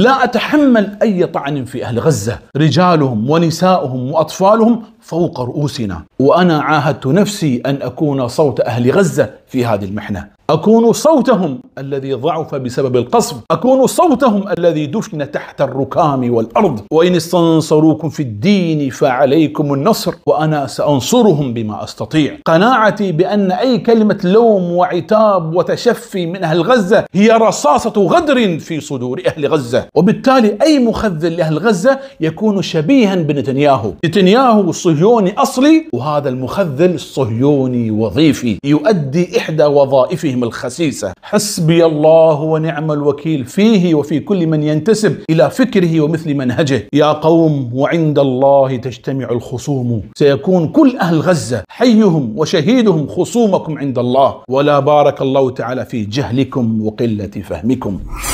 لا أتحمل أي طعن في أهل غزة رجالهم ونساؤهم وأطفالهم فوق رؤوسنا وأنا عاهدت نفسي أن أكون صوت أهل غزة في هذه المحنة أكون صوتهم الذي ضعف بسبب القصف أكون صوتهم الذي دفن تحت الركام والأرض وإن استنصروكم في الدين فعليكم النصر وأنا سأنصرهم بما أستطيع قناعتي بأن أي كلمة لوم وعتاب وتشفي من أهل غزة هي رصاصة غدر في صدور أهل غزة وبالتالي أي مخذل لأهل غزة يكون شبيها بنتنياهو نتنياهو صهيوني أصلي وهذا المخذل صهيوني وظيفي يؤدي إحدى وظائفهم الخسيسة حسبي الله ونعم الوكيل فيه وفي كل من ينتسب إلى فكره ومثل منهجه يا قوم وعند الله تجتمع الخصوم سيكون كل أهل غزة حيهم وشهيدهم خصومكم عند الله ولا بارك الله تعالى في جهلكم وقلة فهمكم